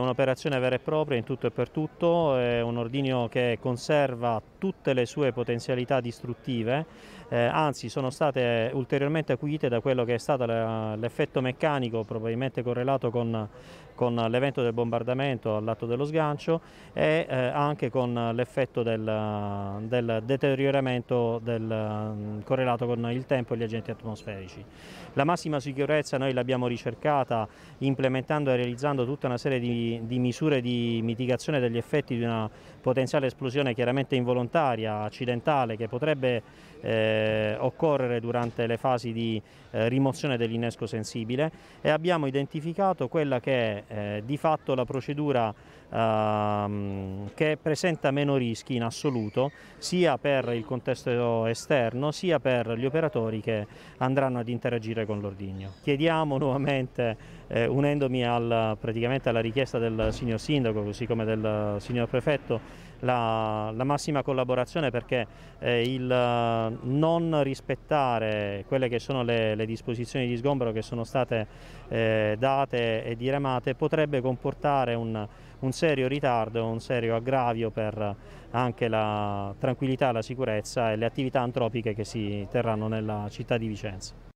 un'operazione vera e propria in tutto e per tutto, è un ordigno che conserva tutte le sue potenzialità distruttive, eh, anzi sono state ulteriormente acuite da quello che è stato l'effetto meccanico probabilmente correlato con, con l'evento del bombardamento all'atto dello sgancio e eh, anche con l'effetto del, del, deterioramento del, mm, correlato con il tempo e gli agenti atmosferici. La massima sicurezza noi l'abbiamo ricercata implementando e realizzando tutta una serie di di, misure di mitigazione degli effetti di una potenziale esplosione chiaramente involontaria, accidentale, che potrebbe eh, occorrere durante le fasi di eh, rimozione dell'innesco sensibile e abbiamo identificato quella che è eh, di fatto la procedura ehm, che presenta meno rischi in assoluto sia per il contesto esterno sia per gli operatori che andranno ad interagire con l'ordigno. Chiediamo nuovamente eh, unendomi al, praticamente alla richiesta del signor Sindaco così come del signor Prefetto la, la massima collaborazione perché eh, il eh, non rispettare quelle che sono le, le disposizioni di sgombero che sono state eh, date e diramate potrebbe comportare un, un serio ritardo, un serio aggravio per anche la tranquillità, la sicurezza e le attività antropiche che si terranno nella città di Vicenza.